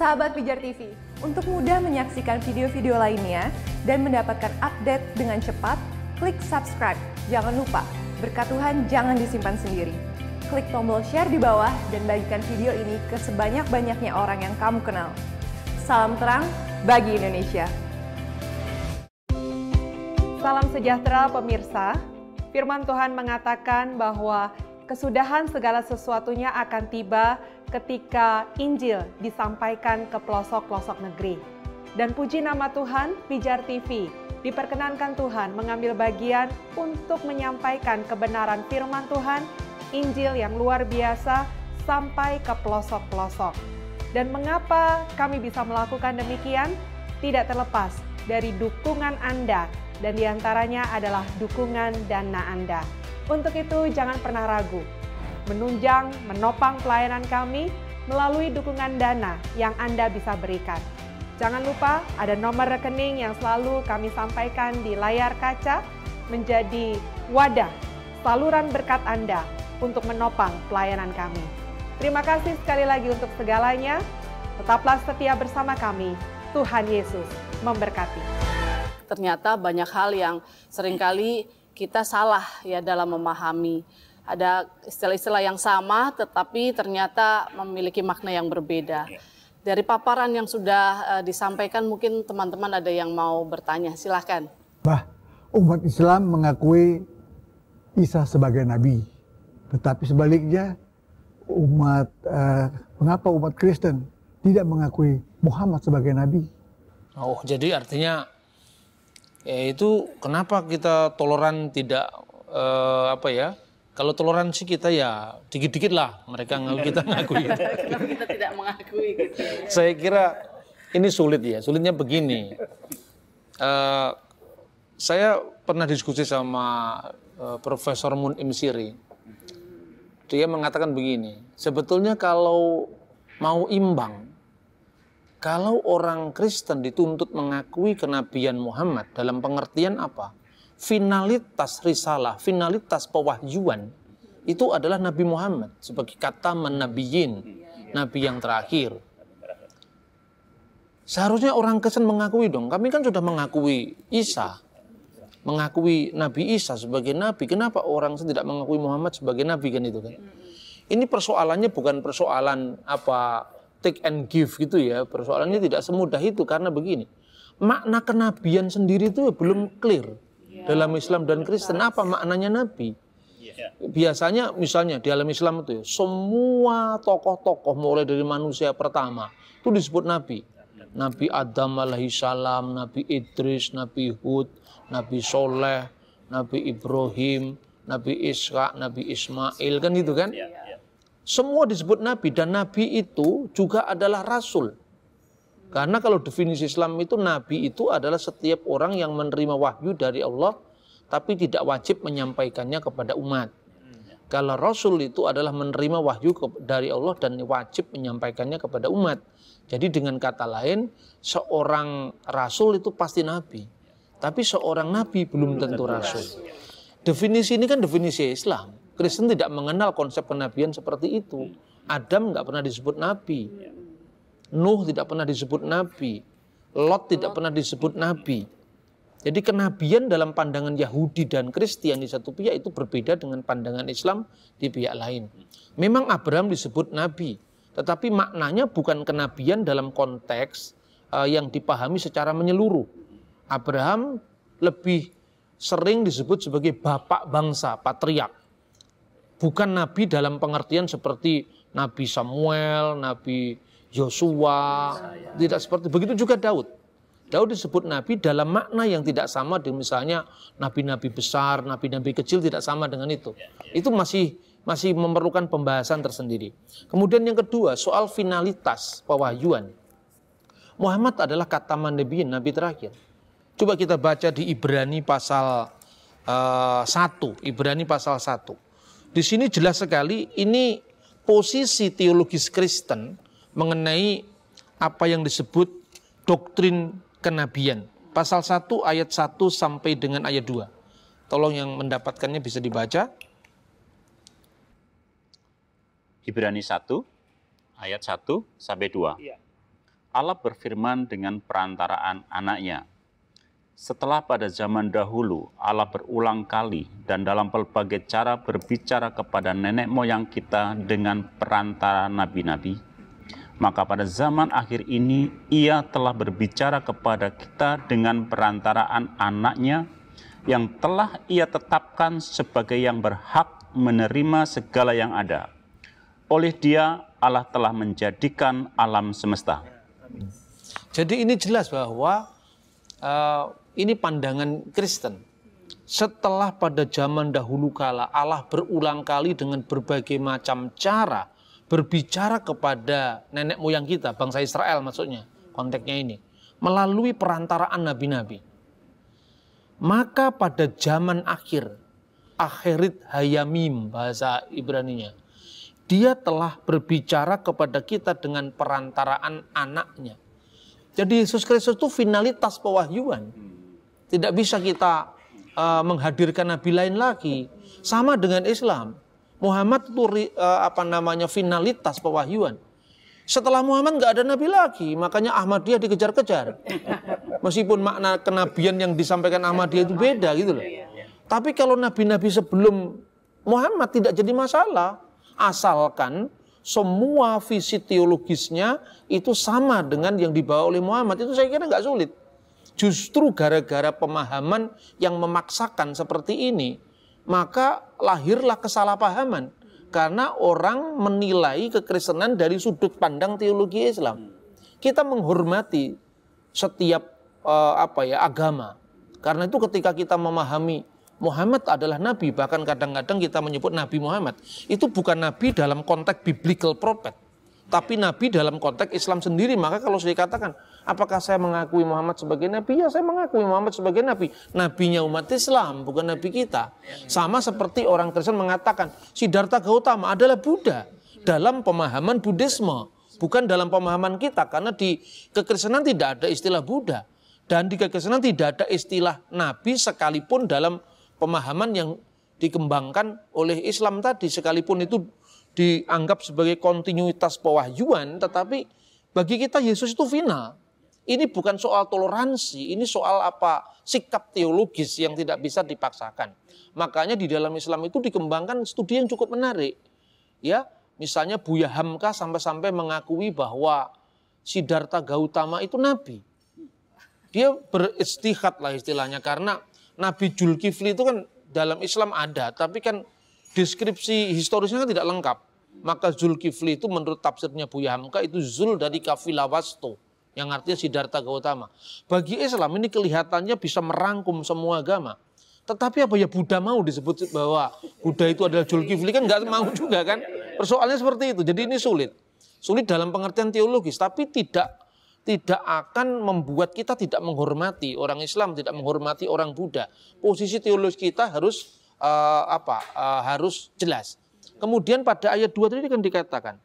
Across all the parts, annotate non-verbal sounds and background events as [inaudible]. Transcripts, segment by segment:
sahabat Pijar TV. Untuk mudah menyaksikan video-video lainnya dan mendapatkan update dengan cepat, klik subscribe. Jangan lupa, berkat Tuhan jangan disimpan sendiri. Klik tombol share di bawah dan bagikan video ini ke sebanyak-banyaknya orang yang kamu kenal. Salam terang bagi Indonesia. Salam sejahtera pemirsa. Firman Tuhan mengatakan bahwa kesudahan segala sesuatunya akan tiba ketika Injil disampaikan ke pelosok-pelosok negeri. Dan puji nama Tuhan, Pijar TV diperkenankan Tuhan mengambil bagian untuk menyampaikan kebenaran firman Tuhan, Injil yang luar biasa sampai ke pelosok-pelosok. Dan mengapa kami bisa melakukan demikian? Tidak terlepas dari dukungan Anda dan diantaranya adalah dukungan dana Anda. Untuk itu jangan pernah ragu menunjang, menopang pelayanan kami melalui dukungan dana yang Anda bisa berikan. Jangan lupa ada nomor rekening yang selalu kami sampaikan di layar kaca menjadi wadah saluran berkat Anda untuk menopang pelayanan kami. Terima kasih sekali lagi untuk segalanya. Tetaplah setia bersama kami. Tuhan Yesus memberkati. Ternyata banyak hal yang seringkali kita salah ya dalam memahami ada istilah-istilah yang sama tetapi ternyata memiliki makna yang berbeda. Ya. Dari paparan yang sudah uh, disampaikan mungkin teman-teman ada yang mau bertanya, silahkan. Bah, umat Islam mengakui Isa sebagai nabi. Tetapi sebaliknya umat uh, mengapa umat Kristen tidak mengakui Muhammad sebagai nabi? Oh, jadi artinya ya itu kenapa kita toleran tidak uh, apa ya kalau toleransi kita ya dikit-dikit lah mereka iya. ngaku kita ngaku ya. [laughs] kita tidak mengakui gitu ya. Saya kira ini sulit ya. Sulitnya begini. Uh, saya pernah diskusi sama uh, Profesor Mun Siri. Dia mengatakan begini, sebetulnya kalau mau imbang, kalau orang Kristen dituntut mengakui kenabian Muhammad dalam pengertian apa? finalitas risalah, finalitas pewahyuan itu adalah Nabi Muhammad sebagai kata menabiyin, nabi yang terakhir. Seharusnya orang Kristen mengakui dong, kami kan sudah mengakui Isa, mengakui Nabi Isa sebagai nabi. Kenapa orang tidak mengakui Muhammad sebagai nabi kan itu kan? Ini persoalannya bukan persoalan apa take and give gitu ya. Persoalannya tidak semudah itu karena begini. Makna kenabian sendiri itu belum clear. Iya. dalam Islam dan Kristen apa maknanya Nabi? Iya. Biasanya misalnya di dalam Islam itu ya, semua tokoh-tokoh mulai dari manusia pertama itu disebut Nabi. Nabi Adam alaihi salam, Nabi Idris, Nabi Hud, Nabi Soleh, Nabi Ibrahim, Nabi Ishak, Nabi Ismail kan gitu kan? Iya, semua disebut Nabi dan Nabi itu juga adalah Rasul. Karena kalau definisi Islam itu nabi itu adalah setiap orang yang menerima wahyu dari Allah tapi tidak wajib menyampaikannya kepada umat. Kalau rasul itu adalah menerima wahyu dari Allah dan wajib menyampaikannya kepada umat. Jadi dengan kata lain, seorang rasul itu pasti nabi. Tapi seorang nabi belum tentu rasul. Definisi ini kan definisi Islam. Kristen tidak mengenal konsep kenabian seperti itu. Hmm. Adam nggak pernah disebut nabi. Iya. Nuh tidak pernah disebut nabi, Lot tidak pernah disebut nabi. Jadi kenabian dalam pandangan Yahudi dan Kristen di satu pihak itu berbeda dengan pandangan Islam di pihak lain. Memang Abraham disebut nabi, tetapi maknanya bukan kenabian dalam konteks eh, yang dipahami secara menyeluruh. Abraham lebih sering disebut sebagai bapak bangsa, patriak. Bukan nabi dalam pengertian seperti Nabi Samuel, Nabi Yosua, tidak seperti begitu juga Daud. Daud disebut nabi dalam makna yang tidak sama dengan misalnya nabi-nabi besar, nabi-nabi kecil tidak sama dengan itu. Itu masih masih memerlukan pembahasan tersendiri. Kemudian yang kedua, soal finalitas pewahyuan. Muhammad adalah kata nabi nabi terakhir. Coba kita baca di Ibrani pasal uh, Ibrani pasal 1. Di sini jelas sekali ini posisi teologis Kristen mengenai apa yang disebut doktrin kenabian. Pasal 1 ayat 1 sampai dengan ayat 2. Tolong yang mendapatkannya bisa dibaca. Ibrani 1 ayat 1 sampai 2. Iya. Allah berfirman dengan perantaraan anaknya. Setelah pada zaman dahulu Allah berulang kali dan dalam pelbagai cara berbicara kepada nenek moyang kita dengan perantara nabi-nabi, maka pada zaman akhir ini ia telah berbicara kepada kita dengan perantaraan anaknya yang telah ia tetapkan sebagai yang berhak menerima segala yang ada. Oleh dia Allah telah menjadikan alam semesta. Jadi ini jelas bahwa uh, ini pandangan Kristen. Setelah pada zaman dahulu kala Allah berulang kali dengan berbagai macam cara berbicara kepada nenek moyang kita, bangsa Israel maksudnya, konteksnya ini, melalui perantaraan nabi-nabi. Maka pada zaman akhir, akhirit hayamim bahasa Ibraninya, dia telah berbicara kepada kita dengan perantaraan anaknya. Jadi Yesus Kristus itu finalitas pewahyuan. Tidak bisa kita uh, menghadirkan nabi lain lagi. Sama dengan Islam Muhammad itu eh, apa namanya finalitas pewahyuan. Setelah Muhammad nggak ada nabi lagi, makanya Ahmadiyah dikejar-kejar. Meskipun makna kenabian yang disampaikan Ahmadiyah itu beda gitu loh. Iya, iya. Tapi kalau nabi-nabi sebelum Muhammad tidak jadi masalah, asalkan semua visi teologisnya itu sama dengan yang dibawa oleh Muhammad itu saya kira nggak sulit. Justru gara-gara pemahaman yang memaksakan seperti ini, maka lahirlah kesalahpahaman karena orang menilai kekristenan dari sudut pandang teologi Islam. Kita menghormati setiap uh, apa ya agama. Karena itu ketika kita memahami Muhammad adalah nabi, bahkan kadang-kadang kita menyebut Nabi Muhammad, itu bukan nabi dalam konteks biblical prophet tapi Nabi dalam konteks Islam sendiri, maka kalau saya katakan, apakah saya mengakui Muhammad sebagai Nabi? Ya saya mengakui Muhammad sebagai Nabi. Nabinya umat Islam, bukan Nabi kita. Sama seperti orang Kristen mengatakan, si Siddhartha Gautama adalah Buddha. Dalam pemahaman Buddhisme, bukan dalam pemahaman kita. Karena di kekristenan tidak ada istilah Buddha. Dan di kekristenan tidak ada istilah Nabi sekalipun dalam pemahaman yang dikembangkan oleh Islam tadi. Sekalipun itu dianggap sebagai kontinuitas pewahyuan, tetapi bagi kita Yesus itu final. Ini bukan soal toleransi, ini soal apa sikap teologis yang tidak bisa dipaksakan. Makanya di dalam Islam itu dikembangkan studi yang cukup menarik. Ya, misalnya Buya Hamka sampai-sampai mengakui bahwa Siddhartha Gautama itu nabi. Dia beristihad lah istilahnya karena Nabi Julkifli itu kan dalam Islam ada, tapi kan deskripsi historisnya kan tidak lengkap. Maka Zulkifli itu menurut tafsirnya Buya Hamka itu Zul dari kafilah wasto yang artinya Siddhartha Gautama. Bagi Islam ini kelihatannya bisa merangkum semua agama. Tetapi apa ya Buddha mau disebut bahwa Buddha itu adalah Zulkifli kan nggak mau juga kan? Persoalannya seperti itu. Jadi ini sulit. Sulit dalam pengertian teologis tapi tidak tidak akan membuat kita tidak menghormati orang Islam, tidak menghormati orang Buddha. Posisi teologis kita harus uh, apa uh, harus jelas. Kemudian pada ayat 2 tadi kan dikatakan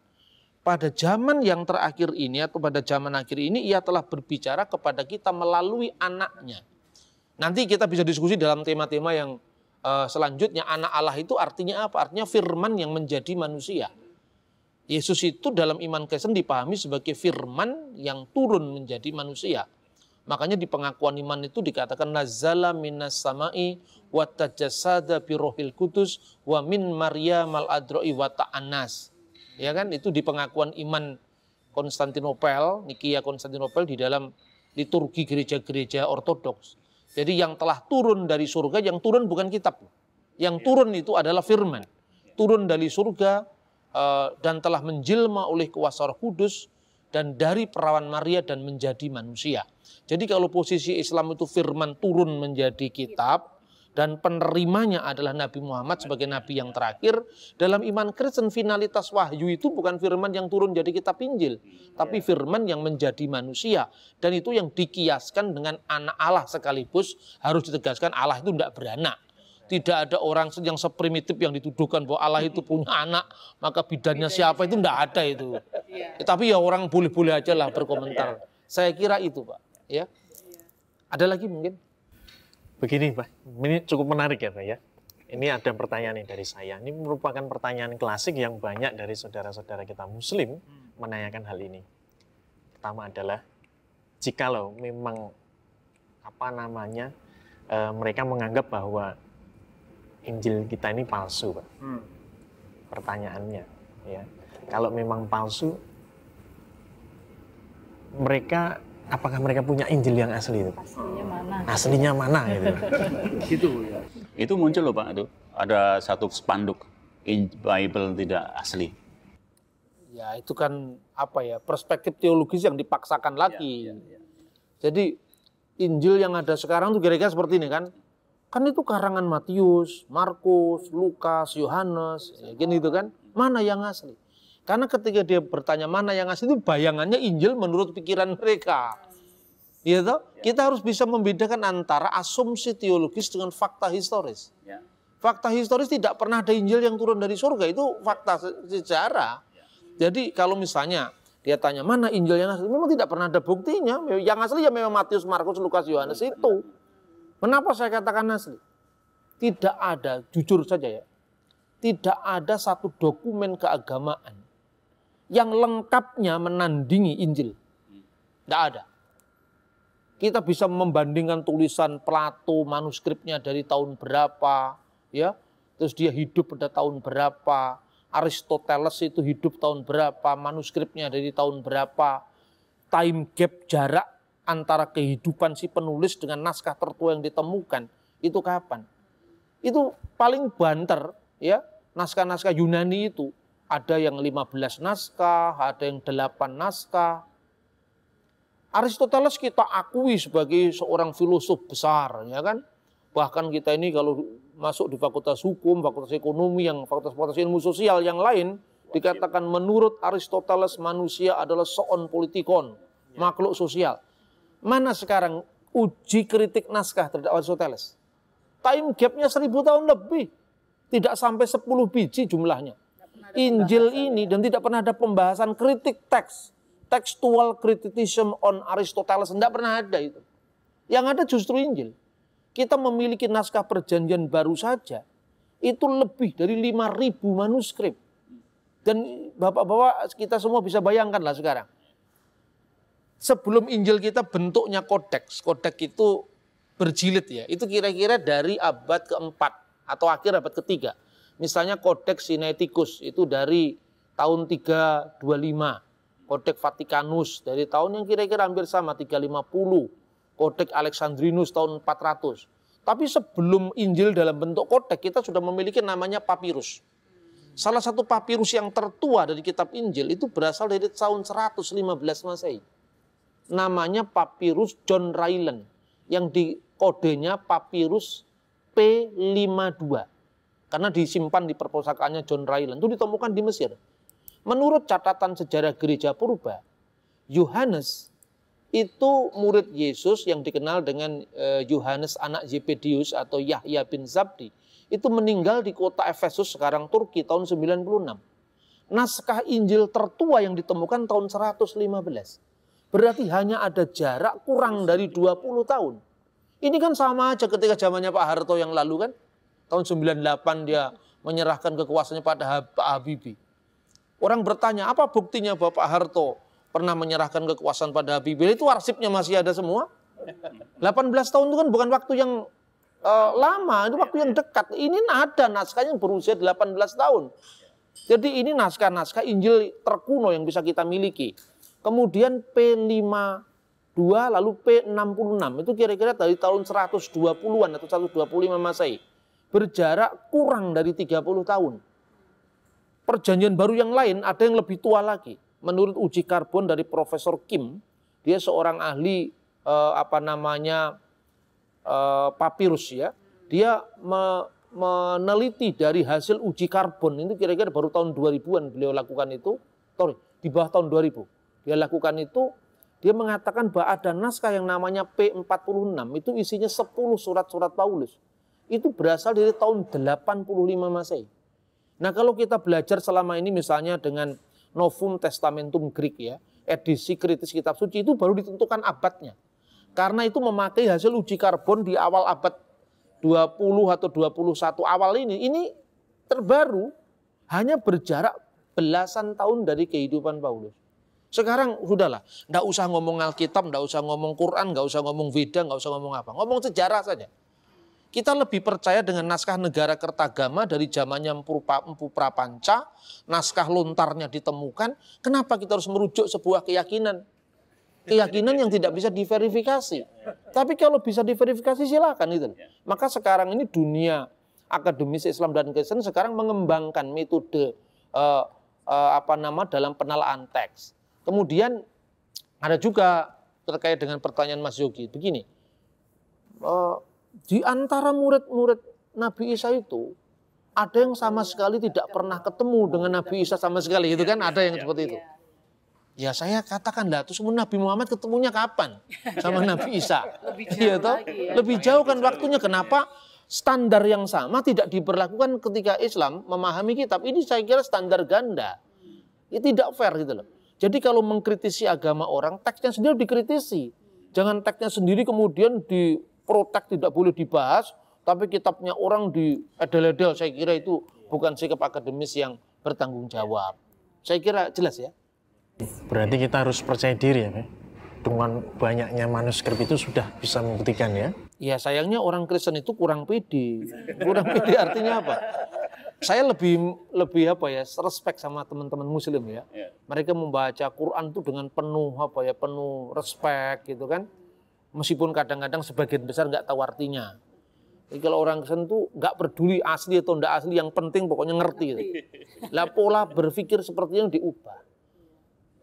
pada zaman yang terakhir ini atau pada zaman akhir ini ia telah berbicara kepada kita melalui anaknya. Nanti kita bisa diskusi dalam tema-tema yang uh, selanjutnya anak Allah itu artinya apa? Artinya firman yang menjadi manusia. Yesus itu dalam iman Kristen dipahami sebagai firman yang turun menjadi manusia. Makanya di pengakuan iman itu dikatakan nazala minas samai wa tajassada bi rohil kudus wa min maryam al adroi wa ta'anas. Ya kan itu di pengakuan iman Konstantinopel, Nikia Konstantinopel di dalam liturgi gereja-gereja ortodoks. Jadi yang telah turun dari surga, yang turun bukan kitab. Yang iya. turun itu adalah firman. Turun dari surga eh, dan telah menjelma oleh kuasa roh kudus dan dari perawan Maria dan menjadi manusia. Jadi kalau posisi Islam itu firman turun menjadi kitab dan penerimanya adalah Nabi Muhammad sebagai nabi yang terakhir, dalam iman Kristen finalitas wahyu itu bukan firman yang turun jadi kitab Injil, tapi iya. firman yang menjadi manusia dan itu yang dikiaskan dengan anak Allah sekaligus harus ditegaskan Allah itu tidak beranak tidak ada orang yang seprimitif yang dituduhkan bahwa Allah itu punya anak, maka bidannya iya, iya. siapa itu tidak ada itu. Tapi ya orang boleh-boleh aja lah berkomentar. Saya kira itu Pak ya. Ada lagi mungkin? Begini, Pak. Ini cukup menarik ya, Pak ya. Ini ada pertanyaan dari saya. Ini merupakan pertanyaan klasik yang banyak dari saudara-saudara kita muslim hmm. menanyakan hal ini. Pertama adalah jika jikalau memang apa namanya e, mereka menganggap bahwa Injil kita ini palsu, Pak. Hmm. Pertanyaannya, ya. Kalau memang palsu mereka apakah mereka punya Injil yang asli itu? Aslinya mana? Aslinya mana gitu. [laughs] gitu ya. Itu muncul loh Pak itu. Ada satu spanduk Bible tidak asli. Ya itu kan apa ya perspektif teologis yang dipaksakan lagi. Ya, ya, ya. Jadi Injil yang ada sekarang tuh kira-kira seperti ini kan. Kan itu karangan Matius, Markus, Lukas, Yohanes, ya, gini gitu kan. Mana yang asli? Karena ketika dia bertanya mana yang asli itu bayangannya Injil menurut pikiran mereka. Ya Ya. Kita harus bisa membedakan antara asumsi teologis dengan fakta historis. Ya. Fakta historis tidak pernah ada Injil yang turun dari surga itu fakta sejarah. Ya. Jadi kalau misalnya dia tanya mana Injil yang asli, memang tidak pernah ada buktinya. Yang asli ya memang Matius, Markus, Lukas, Yohanes ya, itu. Kenapa saya katakan asli? Tidak ada, jujur saja ya, tidak ada satu dokumen keagamaan yang lengkapnya menandingi Injil. Tidak ada. Kita bisa membandingkan tulisan Plato manuskripnya dari tahun berapa, ya. Terus dia hidup pada tahun berapa, Aristoteles itu hidup tahun berapa, manuskripnya dari tahun berapa, time gap jarak antara kehidupan si penulis dengan naskah tertua yang ditemukan itu kapan? Itu paling banter ya naskah-naskah Yunani itu ada yang 15 naskah, ada yang 8 naskah. Aristoteles kita akui sebagai seorang filosof besar, ya kan? Bahkan kita ini kalau masuk di fakultas hukum, fakultas ekonomi, yang fakultas-fakultas ilmu sosial yang lain, dikatakan menurut Aristoteles manusia adalah seon politikon, ya. makhluk sosial. Mana sekarang uji kritik naskah terhadap Aristoteles? Time gapnya seribu tahun lebih. Tidak sampai sepuluh biji jumlahnya. Injil ini dan tidak pernah ada pembahasan kritik teks. Textual criticism on Aristoteles. Tidak pernah ada itu. Yang ada justru Injil. Kita memiliki naskah perjanjian baru saja. Itu lebih dari 5.000 manuskrip. Dan bapak-bapak kita semua bisa bayangkan lah sekarang. Sebelum Injil kita bentuknya kodeks. Kodeks itu berjilid ya. Itu kira-kira dari abad keempat atau akhir abad ketiga. Misalnya Kodeks Sinaiticus itu dari tahun 325, Kodeks Vatikanus dari tahun yang kira-kira hampir sama 350, Kodeks Alexandrinus tahun 400. Tapi sebelum Injil dalam bentuk kodeks kita sudah memiliki namanya papirus. Salah satu papirus yang tertua dari kitab Injil itu berasal dari tahun 115 Masehi. Namanya papirus John Ryland yang di kodenya papirus P52 karena disimpan di perpustakaannya John Ryland itu ditemukan di Mesir. Menurut catatan sejarah gereja purba, Yohanes itu murid Yesus yang dikenal dengan eh, Yohanes anak Zebedius atau Yahya bin Zabdi itu meninggal di kota Efesus sekarang Turki tahun 96. Naskah Injil tertua yang ditemukan tahun 115. Berarti hanya ada jarak kurang dari 20 tahun. Ini kan sama aja ketika zamannya Pak Harto yang lalu kan. Tahun 98 dia menyerahkan kekuasaannya pada Pak Habibie. Orang bertanya, apa buktinya Bapak Harto pernah menyerahkan kekuasaan pada Habibie? Itu arsipnya masih ada semua. 18 tahun itu kan bukan waktu yang uh, lama, itu waktu yang dekat. Ini ada naskahnya yang berusia 18 tahun. Jadi ini naskah-naskah Injil terkuno yang bisa kita miliki. Kemudian P52 lalu P66 itu kira-kira dari tahun 120-an atau 125 Masehi berjarak kurang dari 30 tahun. Perjanjian baru yang lain ada yang lebih tua lagi. Menurut uji karbon dari Profesor Kim, dia seorang ahli eh, apa namanya eh, papirus ya. Dia me, meneliti dari hasil uji karbon itu kira-kira baru tahun 2000-an beliau lakukan itu. Sorry, di bawah tahun 2000. Dia lakukan itu dia mengatakan bahwa ada naskah yang namanya P46 itu isinya 10 surat-surat Paulus itu berasal dari tahun 85 Masehi. Nah, kalau kita belajar selama ini misalnya dengan Novum Testamentum Greek ya, edisi kritis kitab suci itu baru ditentukan abadnya. Karena itu memakai hasil uji karbon di awal abad 20 atau 21 awal ini, ini terbaru hanya berjarak belasan tahun dari kehidupan Paulus. Sekarang sudahlah, ndak usah ngomong Alkitab, ndak usah ngomong Quran, nggak usah ngomong Weda, nggak usah ngomong apa, ngomong sejarah saja kita lebih percaya dengan naskah negara kertagama dari zamannya Empu Prapanca, naskah lontarnya ditemukan, kenapa kita harus merujuk sebuah keyakinan? Keyakinan yang tidak bisa diverifikasi. Tapi kalau bisa diverifikasi silakan itu. Ya. Maka sekarang ini dunia akademis Islam dan Kristen sekarang mengembangkan metode uh, uh, apa nama dalam penelaan teks. Kemudian ada juga terkait dengan pertanyaan Mas Yogi begini. Uh, di antara murid-murid Nabi Isa itu ada yang sama sekali tidak pernah ketemu dengan Nabi Isa sama sekali itu kan ada yang seperti itu. Ya saya katakan lah, terus Nabi Muhammad ketemunya kapan sama iya. Nabi Isa? Lebih jauh, iya, ya, toh? Lebih jauh kan waktunya. Kenapa standar yang sama tidak diberlakukan ketika Islam memahami kitab? Ini saya kira standar ganda. Ini ya, tidak fair gitu loh. Jadi kalau mengkritisi agama orang, teksnya sendiri dikritisi. Jangan teksnya sendiri kemudian di protek tidak boleh dibahas, tapi kitabnya orang di edel-edel saya kira itu bukan sikap akademis yang bertanggung jawab. Saya kira jelas ya. Berarti kita harus percaya diri ya, Pak? Dengan banyaknya manuskrip itu sudah bisa membuktikan ya? Ya sayangnya orang Kristen itu kurang pede. Kurang pede artinya apa? Saya lebih lebih apa ya, respect sama teman-teman muslim ya. ya. Mereka membaca Quran itu dengan penuh apa ya, penuh respect gitu kan Meskipun kadang-kadang sebagian besar nggak tahu artinya. Jadi kalau orang Kristen itu nggak peduli asli atau tidak asli, yang penting pokoknya ngerti. Gitu. [laughs] Lah pola berpikir seperti yang diubah.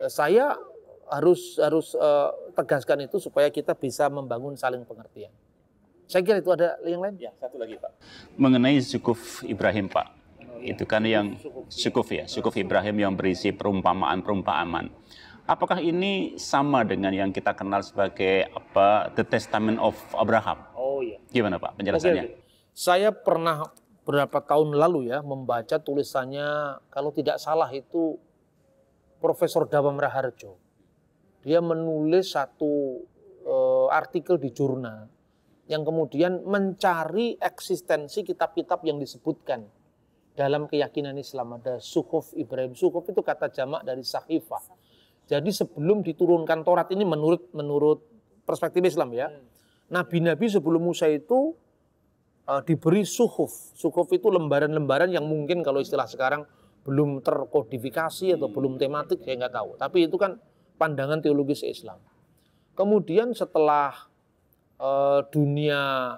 Eh, saya harus harus uh, tegaskan itu supaya kita bisa membangun saling pengertian. Saya kira itu ada yang lain. Ya, satu lagi Pak. Mengenai Sukuf Ibrahim Pak. Itu kan yang Sukuf ya, Sukuf Ibrahim yang berisi perumpamaan-perumpamaan apakah ini sama dengan yang kita kenal sebagai apa The Testament of Abraham? Oh iya. Gimana Pak penjelasannya? Okay, okay. Saya pernah beberapa tahun lalu ya membaca tulisannya kalau tidak salah itu Profesor Dawam Raharjo. Dia menulis satu uh, artikel di jurnal yang kemudian mencari eksistensi kitab-kitab yang disebutkan dalam keyakinan Islam ada suhuf Ibrahim. Suhuf itu kata jamak dari sahifah jadi sebelum diturunkan Taurat ini menurut menurut perspektif Islam ya. Hmm. Nabi-nabi sebelum Musa itu uh, diberi suhuf. Suhuf itu lembaran-lembaran yang mungkin kalau istilah sekarang belum terkodifikasi atau hmm. belum tematik saya nggak tahu. Tapi itu kan pandangan teologis Islam. Kemudian setelah uh, dunia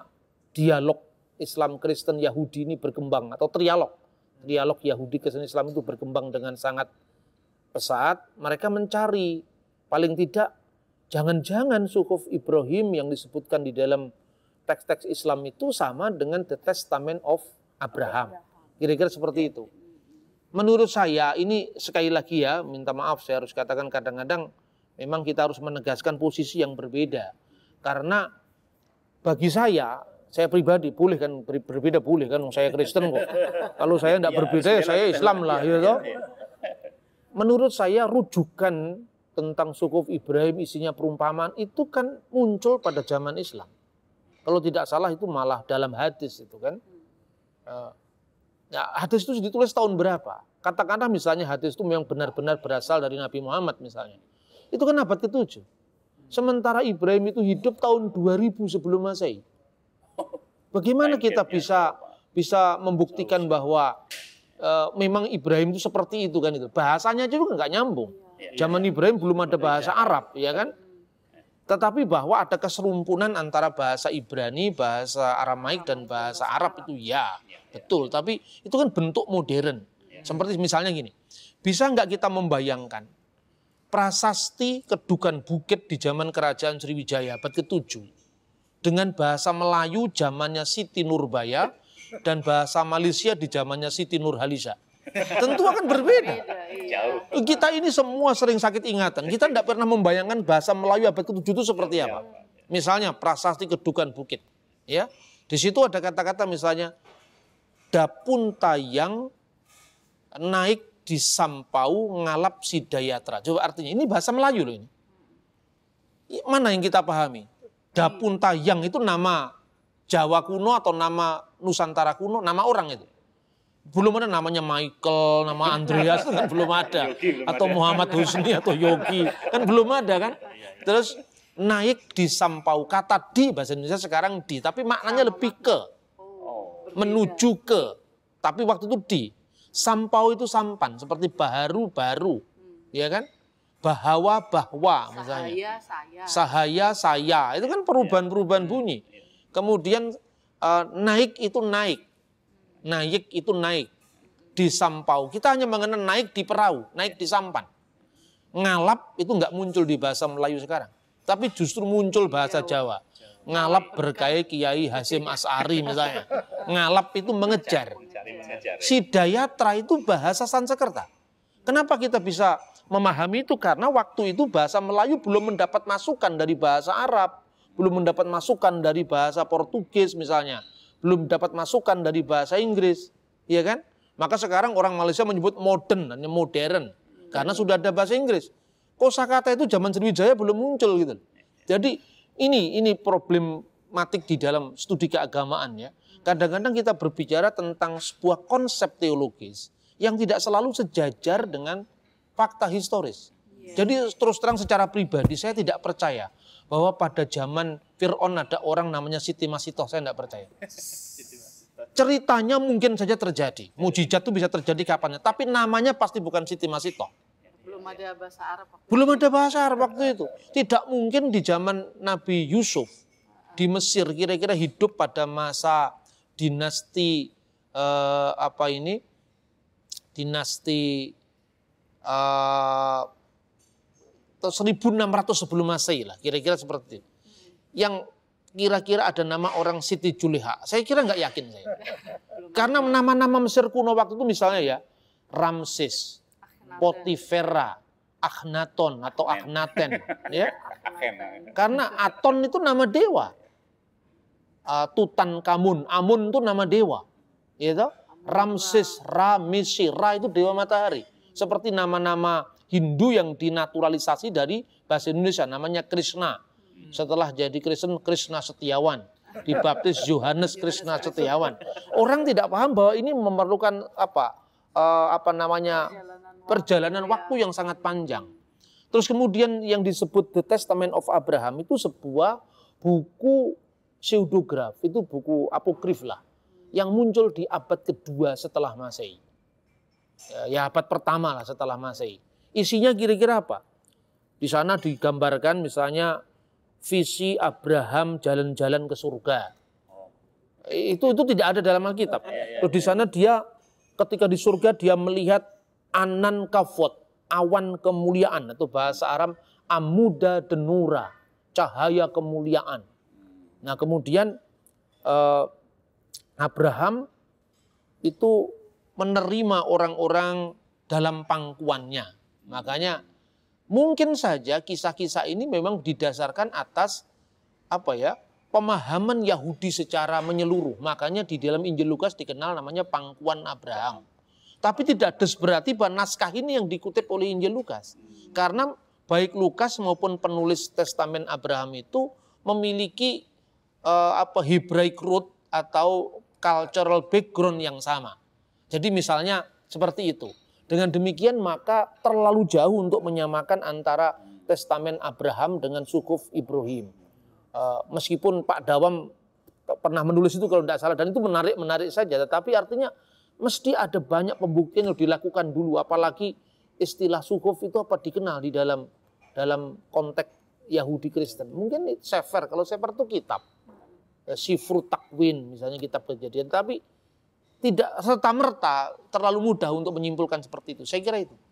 dialog Islam Kristen Yahudi ini berkembang atau trialog, dialog Yahudi Kristen Islam itu berkembang dengan sangat pesat, mereka mencari paling tidak jangan-jangan sukuf Ibrahim yang disebutkan di dalam teks-teks Islam itu sama dengan the testament of Abraham. Kira-kira seperti itu. Menurut saya ini sekali lagi ya, minta maaf saya harus katakan kadang-kadang memang kita harus menegaskan posisi yang berbeda. Karena bagi saya, saya pribadi boleh kan berbeda boleh kan saya Kristen kok. Kalau saya tidak iya, berbeda ya saya Islam lah gitu. Iya, menurut saya rujukan tentang sukuf Ibrahim isinya perumpamaan itu kan muncul pada zaman Islam. Kalau tidak salah itu malah dalam hadis itu kan. Nah, hadis itu ditulis tahun berapa? Katakanlah misalnya hadis itu memang benar-benar berasal dari Nabi Muhammad misalnya. Itu kan abad ke-7. Sementara Ibrahim itu hidup tahun 2000 sebelum Masehi. Bagaimana kita ya, ya. bisa bisa membuktikan bahwa e, memang Ibrahim itu seperti itu kan itu. Bahasanya juga nggak nyambung. Iya, iya, zaman iya. Ibrahim belum ada bahasa Arab, ya kan? Tetapi bahwa ada keserumpunan antara bahasa Ibrani, bahasa Aramaik dan bahasa Arab itu ya, betul. Tapi itu kan bentuk modern. Seperti misalnya gini, bisa nggak kita membayangkan prasasti Kedukan Bukit di zaman Kerajaan Sriwijaya abad ke-7 dengan bahasa Melayu zamannya Siti Nurbaya dan bahasa Malaysia di zamannya Siti Nurhaliza. Tentu akan berbeda. Jauh. Iya. Kita ini semua sering sakit ingatan. Kita tidak pernah membayangkan bahasa Melayu abad ke-7 itu seperti apa. Misalnya prasasti kedukan bukit. Ya, Di situ ada kata-kata misalnya dapun tayang naik di sampau ngalap sidayatra. Coba artinya ini bahasa Melayu loh ini. Mana yang kita pahami? Dapun tayang itu nama Jawa kuno atau nama Nusantara kuno, nama orang itu. Belum ada namanya Michael, nama [laughs] Andreas kan belum ada. atau Muhammad Husni atau Yogi kan belum ada kan. Iya, iya, iya. Terus naik di sampau kata di bahasa Indonesia sekarang di tapi maknanya lebih ke oh. menuju ke tapi waktu itu di sampau itu sampan seperti baharu baru hmm. ya kan bahwa bahwa misalnya sahaya saya, sahaya, saya. itu kan perubahan-perubahan bunyi kemudian Eh, naik itu naik. Naik itu naik. Di sampau. Kita hanya mengenal naik di perahu, naik di sampan. Ngalap itu enggak muncul di bahasa Melayu sekarang. Tapi justru muncul bahasa Jawa. Ngalap berkaya Kiai Hasim As'ari misalnya. Ngalap itu mengejar. Sidayatra itu bahasa Sansekerta. Kenapa kita bisa memahami itu? Karena waktu itu bahasa Melayu belum mendapat masukan dari bahasa Arab belum mendapat masukan dari bahasa Portugis misalnya, belum dapat masukan dari bahasa Inggris, ya kan? Maka sekarang orang Malaysia menyebut modern, hanya modern, karena sudah ada bahasa Inggris. Kosa kata itu zaman Sriwijaya belum muncul gitu. Jadi ini ini problematik di dalam studi keagamaan ya. Kadang-kadang kita berbicara tentang sebuah konsep teologis yang tidak selalu sejajar dengan fakta historis. Iya. Jadi terus terang secara pribadi saya tidak percaya bahwa pada zaman Fir'aun ada orang namanya Siti Masitoh, saya tidak percaya. Ceritanya mungkin saja terjadi, mujizat itu bisa terjadi kapannya, tapi namanya pasti bukan Siti Masitoh. Belum ada bahasa Arab waktu itu. Belum ada bahasa Arab waktu itu. Tidak mungkin di zaman Nabi Yusuf di Mesir kira-kira hidup pada masa dinasti eh, apa ini? Dinasti eh, atau 1600 sebelum masehi lah, kira-kira seperti itu. Yang kira-kira ada nama orang Siti Juliha. Saya kira nggak yakin saya. Karena nama-nama Mesir kuno waktu itu misalnya ya, Ramses, Potifera, Akhnaton atau Akhnaten. ya. Karena Aton itu nama dewa. Ah, Tutankhamun Kamun, Amun itu nama dewa. Gitu. Ramses, Ramisi, Ra itu dewa matahari. Seperti nama-nama Hindu yang dinaturalisasi dari bahasa Indonesia namanya Krishna. Setelah jadi Kristen Krishna Setiawan dibaptis Yohanes Krishna Setiawan. Orang tidak paham bahwa ini memerlukan apa uh, apa namanya perjalanan, waktu yang sangat panjang. Terus kemudian yang disebut The Testament of Abraham itu sebuah buku pseudograf, itu buku apokrif lah yang muncul di abad kedua setelah Masehi. Eh, ya abad pertama lah setelah Masehi. Isinya kira-kira apa? Di sana digambarkan misalnya visi Abraham jalan-jalan ke surga. Itu itu tidak ada dalam Alkitab. Iya, iya, Terus di iya. sana dia ketika di surga dia melihat anan kafot, awan kemuliaan atau bahasa Arab amuda denura, cahaya kemuliaan. Nah, kemudian eh, Abraham itu menerima orang-orang dalam pangkuannya. Makanya mungkin saja kisah-kisah ini memang didasarkan atas apa ya pemahaman Yahudi secara menyeluruh. Makanya di dalam Injil Lukas dikenal namanya pangkuan Abraham. Tapi tidak des berarti bahwa naskah ini yang dikutip oleh Injil Lukas. Karena baik Lukas maupun penulis Testamen Abraham itu memiliki uh, apa Hebraic root atau cultural background yang sama. Jadi misalnya seperti itu. Dengan demikian maka terlalu jauh untuk menyamakan antara testamen Abraham dengan sukuf Ibrahim. Uh, meskipun Pak Dawam pernah menulis itu kalau tidak salah dan itu menarik-menarik saja tetapi artinya mesti ada banyak pembuktian yang dilakukan dulu apalagi istilah sukuf itu apa dikenal di dalam dalam konteks Yahudi Kristen. Mungkin sefer kalau sefer itu kitab. Eh, Sifru takwin misalnya kitab kejadian tapi tidak serta merta terlalu mudah untuk menyimpulkan seperti itu. Saya kira itu.